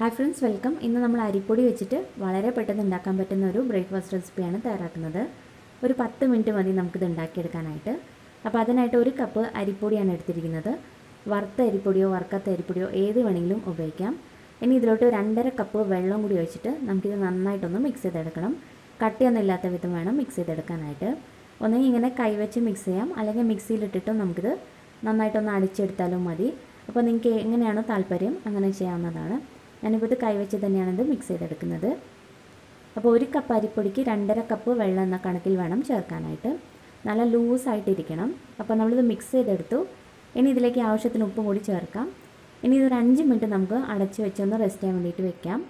hi friends welcome ഇന്ന് നമ്മൾ അരിപ്പൊടി വെച്ചിട്ട് വളരെ പെട്ടെന്ന് ഉണ്ടാക്കാൻ പറ്റുന്ന ഒരു ബ്രേക്ക്ഫാസ്റ്റ് റെസിപ്പിയാണ് തയ്യാറാക്കുന്നത് ഒരു പത്ത് മിനിറ്റ് മതി നമുക്കിത് ഉണ്ടാക്കിയെടുക്കാനായിട്ട് അപ്പോൾ അതിനായിട്ട് ഒരു കപ്പ് അരിപ്പൊടിയാണ് എടുത്തിരിക്കുന്നത് വറുത്ത അരിപ്പൊടിയോ വറുക്കാത്ത അരിപ്പൊടിയോ ഏത് വേണമെങ്കിലും ഉപയോഗിക്കാം ഇനി ഇതിലോട്ട് രണ്ടര കപ്പ് വെള്ളം കൂടി ഒഴിച്ചിട്ട് നമുക്കിത് നന്നായിട്ടൊന്ന് മിക്സ് ചെയ്തെടുക്കണം കട്ടിയൊന്നും ഇല്ലാത്ത വിധം വേണം മിക്സ് ചെയ്തെടുക്കാനായിട്ട് ഒന്നെങ്കിൽ ഇങ്ങനെ കൈവച്ച് മിക്സ് ചെയ്യാം അല്ലെങ്കിൽ മിക്സിയിലിട്ടിട്ടും നമുക്കിത് നന്നായിട്ടൊന്ന് അടിച്ചെടുത്താലും മതി അപ്പോൾ നിങ്ങൾക്ക് എങ്ങനെയാണോ താല്പര്യം അങ്ങനെ ചെയ്യാവുന്നതാണ് ഞാനിപ്പോൾ ഇത് കൈവച്ച് തന്നെയാണ് ഇത് മിക്സ് ചെയ്തെടുക്കുന്നത് അപ്പോൾ ഒരു കപ്പ് അരിപ്പൊടിക്ക് രണ്ടര കപ്പ് വെള്ളം എന്ന കണക്കിൽ വേണം ചേർക്കാനായിട്ട് നല്ല ലൂസായിട്ടിരിക്കണം അപ്പോൾ നമ്മളിത് മിക്സ് ചെയ്തെടുത്തു ഇനി ഇതിലേക്ക് ആവശ്യത്തിന് ഉപ്പ് കൂടി ചേർക്കാം ഇനി ഇതൊരു അഞ്ച് മിനിറ്റ് നമുക്ക് അടച്ച് വെച്ചൊന്ന് റെസ്റ്റ് ചെയ്യാൻ വേണ്ടിയിട്ട് വെക്കാം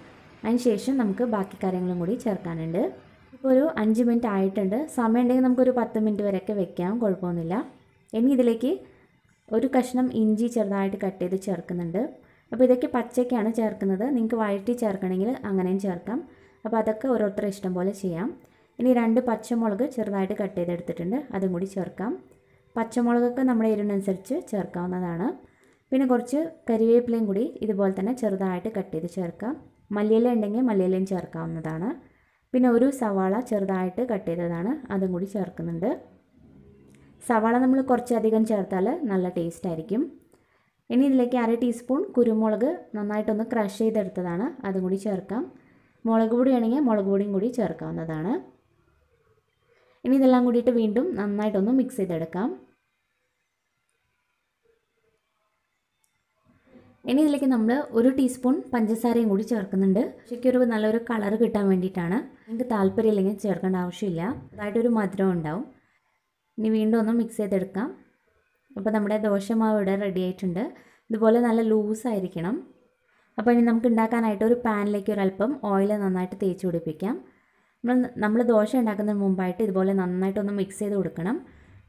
അതിന് ശേഷം നമുക്ക് ബാക്കി കാര്യങ്ങളും കൂടി ചേർക്കാനുണ്ട് ഇപ്പോൾ ഒരു അഞ്ച് മിനിറ്റ് ആയിട്ടുണ്ട് സമയം ഉണ്ടെങ്കിൽ നമുക്കൊരു പത്ത് മിനിറ്റ് വരെയൊക്കെ വെക്കാം കുഴപ്പമൊന്നുമില്ല ഇനി ഇതിലേക്ക് ഒരു കഷ്ണം ഇഞ്ചി ചെറുതായിട്ട് കട്ട് ചെയ്ത് ചേർക്കുന്നുണ്ട് അപ്പോൾ ഇതൊക്കെ പച്ചയ്ക്കാണ് ചേർക്കുന്നത് നിങ്ങൾക്ക് വഴറ്റി ചേർക്കണമെങ്കിൽ അങ്ങനെയും ചേർക്കാം അപ്പോൾ അതൊക്കെ ഓരോരുത്തർ ഇഷ്ടം പോലെ ചെയ്യാം ഇനി രണ്ട് പച്ചമുളക് ചെറുതായിട്ട് കട്ട് ചെയ്തെടുത്തിട്ടുണ്ട് അതും കൂടി ചേർക്കാം പച്ചമുളകൊക്കെ നമ്മുടെ ഇരുന്നനുസരിച്ച് ചേർക്കാവുന്നതാണ് പിന്നെ കുറച്ച് കരിവേപ്പിലയും കൂടി ഇതുപോലെ തന്നെ ചെറുതായിട്ട് കട്ട് ചെയ്ത് ചേർക്കാം മല്ലിയില ഉണ്ടെങ്കിൽ മല്ലിയിലയും ചേർക്കാവുന്നതാണ് പിന്നെ ഒരു സവാള ചെറുതായിട്ട് കട്ട് ചെയ്തതാണ് അതും കൂടി ചേർക്കുന്നുണ്ട് സവാള നമ്മൾ കുറച്ചധികം ചേർത്താൽ നല്ല ടേസ്റ്റ് ആയിരിക്കും ഇനി ഇതിലേക്ക് അര ടീസ്പൂൺ കുരുമുളക് നന്നായിട്ടൊന്ന് ക്രഷ് ചെയ്തെടുത്തതാണ് അതും കൂടി ചേർക്കാം മുളക് പൊടി ആണെങ്കിൽ മുളക് പൊടിയും കൂടി ചേർക്കാവുന്നതാണ് ഇനി ഇതെല്ലാം കൂടിയിട്ട് വീണ്ടും നന്നായിട്ടൊന്ന് മിക്സ് ചെയ്തെടുക്കാം ഇനി ഇതിലേക്ക് നമ്മൾ ഒരു ടീസ്പൂൺ പഞ്ചസാരയും കൂടി ചേർക്കുന്നുണ്ട് ശരിക്കും ഒരു നല്ലൊരു കളർ കിട്ടാൻ വേണ്ടിയിട്ടാണ് നിങ്ങൾക്ക് ഇല്ലെങ്കിൽ ചേർക്കേണ്ട ആവശ്യമില്ല അതായിട്ടൊരു മധുരം ഉണ്ടാവും ഇനി വീണ്ടും ഒന്ന് മിക്സ് ചെയ്തെടുക്കാം അപ്പോൾ നമ്മുടെ ദോശമാവ് ഇവിടെ റെഡി ആയിട്ടുണ്ട് ഇതുപോലെ നല്ല ലൂസായിരിക്കണം അപ്പോൾ ഇനി നമുക്ക് ഉണ്ടാക്കാനായിട്ട് ഒരു പാനിലേക്ക് ഒരല്പം ഓയിൽ നന്നായിട്ട് തേച്ച് പിടിപ്പിക്കാം നമ്മൾ നമ്മൾ ദോശ ഉണ്ടാക്കുന്നതിന് മുമ്പായിട്ട് ഇതുപോലെ നന്നായിട്ടൊന്ന് മിക്സ് ചെയ്ത് കൊടുക്കണം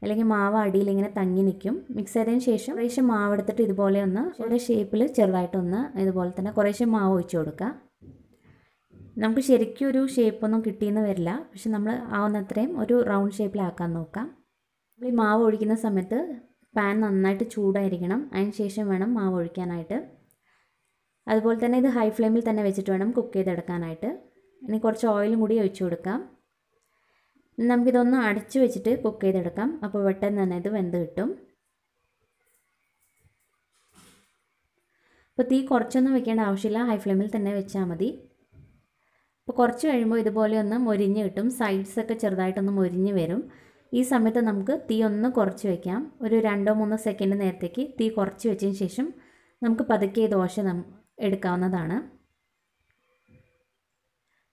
അല്ലെങ്കിൽ മാവ് അടിയിൽ ഇങ്ങനെ തങ്ങി നിൽക്കും മിക്സ് ചെയ്തതിന് ശേഷം കുറേശ്ശെ മാവ് എടുത്തിട്ട് ഇതുപോലെ ഒന്ന് ഒരു ഷേപ്പിൽ ചെറുതായിട്ടൊന്ന് ഇതുപോലെ തന്നെ കുറേശ്ശെ മാവ് ഒഴിച്ച് കൊടുക്കുക നമുക്ക് ശരിക്കും ഒരു ഷേപ്പൊന്നും കിട്ടിയെന്ന് വരില്ല പക്ഷെ നമ്മൾ ആവുന്നത്രയും ഒരു റൗണ്ട് ഷേപ്പിലാക്കാൻ നോക്കാം ഈ മാവ് ഒഴിക്കുന്ന സമയത്ത് പാൻ നന്നായിട്ട് ചൂടായിരിക്കണം അതിന് ശേഷം വേണം മാവ് ഒഴിക്കാനായിട്ട് അതുപോലെ തന്നെ ഇത് ഹൈ ഫ്ലെയിമിൽ തന്നെ വെച്ചിട്ട് വേണം കുക്ക് ചെയ്തെടുക്കാനായിട്ട് ഇനി കുറച്ച് ഓയിലും കൂടി ഒഴിച്ചു കൊടുക്കാം നമുക്കിതൊന്ന് അടച്ചു വെച്ചിട്ട് കുക്ക് ചെയ്തെടുക്കാം അപ്പോൾ പെട്ടെന്ന് തന്നെ ഇത് വെന്ത് കിട്ടും അപ്പോൾ തീ കുറച്ചൊന്നും വെക്കേണ്ട ആവശ്യമില്ല ഹൈ ഫ്ലെയിമിൽ തന്നെ വെച്ചാൽ മതി അപ്പോൾ കുറച്ച് കഴിയുമ്പോൾ ഇതുപോലെ ഒന്ന് മൊരിഞ്ഞ് കിട്ടും സൈഡ്സൊക്കെ ചെറുതായിട്ടൊന്ന് മൊരിഞ്ഞ് വരും ഈ സമയത്ത് നമുക്ക് തീ ഒന്ന് കുറച്ച് വയ്ക്കാം ഒരു രണ്ടോ മൂന്നോ സെക്കൻഡ് നേരത്തേക്ക് തീ കുറച്ച് വെച്ചതിന് ശേഷം നമുക്ക് പതുക്കെ ദോശ എടുക്കാവുന്നതാണ്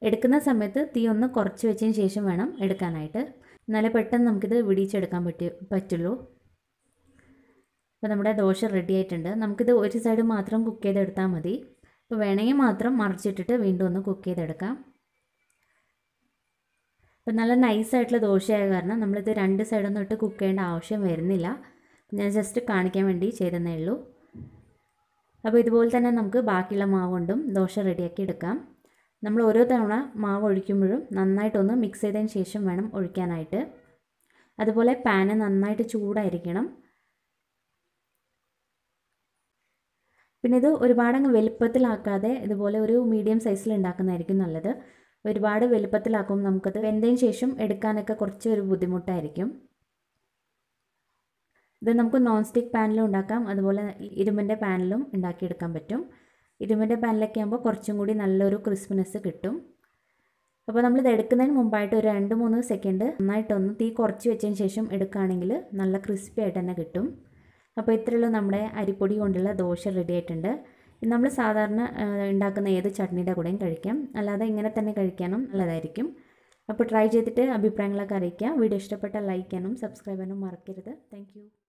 എടുക്കുന്ന സമയത്ത് തീ ഒന്ന് കുറച്ച് വെച്ചതിന് ശേഷം വേണം എടുക്കാനായിട്ട് നല്ല പെട്ടെന്ന് നമുക്കിത് വിടിയിച്ചെടുക്കാൻ പറ്റി പറ്റുള്ളൂ അപ്പോൾ നമ്മുടെ ദോശ റെഡി ആയിട്ടുണ്ട് നമുക്കിത് ഒരു സൈഡ് മാത്രം കുക്ക് ചെയ്തെടുത്താൽ മതി അപ്പോൾ വേണമെങ്കിൽ മാത്രം മറിച്ചിട്ടിട്ട് വീണ്ടും ഒന്ന് കുക്ക് ചെയ്തെടുക്കാം അപ്പോൾ നല്ല നൈസായിട്ടുള്ള ദോശയായ കാരണം നമ്മളിത് രണ്ട് സൈഡൊന്നും ഇട്ട് കുക്ക് ചെയ്യേണ്ട ആവശ്യം വരുന്നില്ല ഞാൻ ജസ്റ്റ് കാണിക്കാൻ വേണ്ടി ചെയ്തെന്നേ ഉള്ളൂ അപ്പോൾ ഇതുപോലെ തന്നെ നമുക്ക് ബാക്കിയുള്ള മാവ് കൊണ്ടും ദോശ റെഡിയാക്കി എടുക്കാം നമ്മൾ ഓരോ തവണ മാവ് ഒഴിക്കുമ്പോഴും നന്നായിട്ടൊന്ന് മിക്സ് ചെയ്തതിന് ശേഷം വേണം ഒഴിക്കാനായിട്ട് അതുപോലെ പാന് നന്നായിട്ട് ചൂടായിരിക്കണം പിന്നെ ഇത് ഒരുപാടങ്ങ് വലുപ്പത്തിലാക്കാതെ ഇതുപോലെ ഒരു മീഡിയം സൈസിൽ ഉണ്ടാക്കുന്നതായിരിക്കും നല്ലത് ഒരുപാട് വലുപ്പത്തിലാക്കും നമുക്കത് വെന്തതിന് ശേഷം എടുക്കാനൊക്കെ കുറച്ച് ഒരു ബുദ്ധിമുട്ടായിരിക്കും ഇത് നമുക്ക് നോൺ സ്റ്റിക്ക് പാനിലും ഉണ്ടാക്കാം അതുപോലെ ഇരുമ്പിൻ്റെ പാനിലും ഉണ്ടാക്കിയെടുക്കാൻ പറ്റും ഇരുമ്പിൻ്റെ പാനിലൊക്കെ ആകുമ്പോൾ കുറച്ചും കൂടി നല്ലൊരു ക്രിസ്പിനെസ് കിട്ടും അപ്പോൾ നമ്മളിത് എടുക്കുന്നതിന് മുമ്പായിട്ട് ഒരു രണ്ട് മൂന്ന് സെക്കൻഡ് നന്നായിട്ടൊന്ന് തീ കുറച്ച് വെച്ചതിന് ശേഷം എടുക്കുകയാണെങ്കിൽ നല്ല ക്രിസ്പി ആയിട്ട് തന്നെ കിട്ടും അപ്പോൾ ഇത്രയുള്ള നമ്മുടെ അരിപ്പൊടി കൊണ്ടുള്ള ദോശ റെഡി ആയിട്ടുണ്ട് നമ്മൾ സാധാരണ ഉണ്ടാക്കുന്ന ഏത് ചട്നിയുടെ കൂടെയും കഴിക്കാം അല്ലാതെ ഇങ്ങനെ തന്നെ കഴിക്കാനും നല്ലതായിരിക്കും അപ്പോൾ ട്രൈ ചെയ്തിട്ട് അഭിപ്രായങ്ങളൊക്കെ അറിയിക്കുക വീഡിയോ ഇഷ്ടപ്പെട്ടാൽ ലൈക്ക് ചെയ്യാനും സബ്സ്ക്രൈബ് ചെയ്യാനും മറക്കരുത് താങ്ക്